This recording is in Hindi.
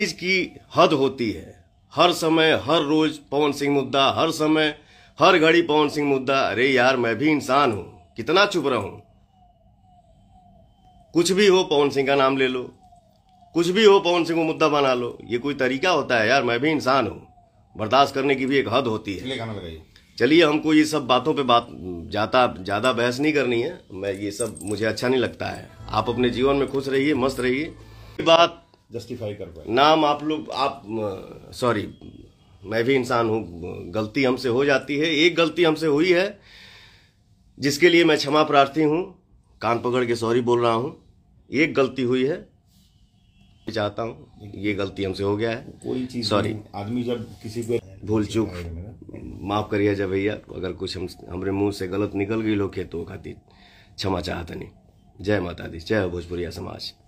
चीज की हद होती है हर समय हर रोज पवन सिंह मुद्दा हर समय हर घड़ी पवन सिंह मुद्दा अरे यार मैं भी इंसान हूं कितना चुप रहा हूं कुछ भी हो पवन सिंह का नाम ले लो कुछ भी हो पवन सिंह को मुद्दा बना लो ये कोई तरीका होता है यार मैं भी इंसान हूं बर्दाश्त करने की भी एक हद होती है चलिए हमको ये सब बातों पे बात ज्यादा ज्यादा बहस नहीं करनी है मैं ये सब मुझे अच्छा नहीं लगता है आप अपने जीवन में खुश रहिए मस्त रहिए बात जस्टिफाई कर पाए नाम आप लोग आप सॉरी मैं भी इंसान हूँ गलती हमसे हो जाती है एक गलती हमसे हुई है जिसके लिए मैं क्षमा प्रार्थी हूँ कान पकड़ के सॉरी बोल रहा हूँ एक गलती हुई है चाहता हूँ ये गलती हमसे हो गया है कोई चीज सॉरी आदमी जब किसी को भूल चूक माफ करिए जब भैया अगर कुछ हम हमारे मुंह से गलत निकल गई लोग खेतों खातिर क्षमा चाहता नहीं जय माता दी जय भोजपुरिया समाज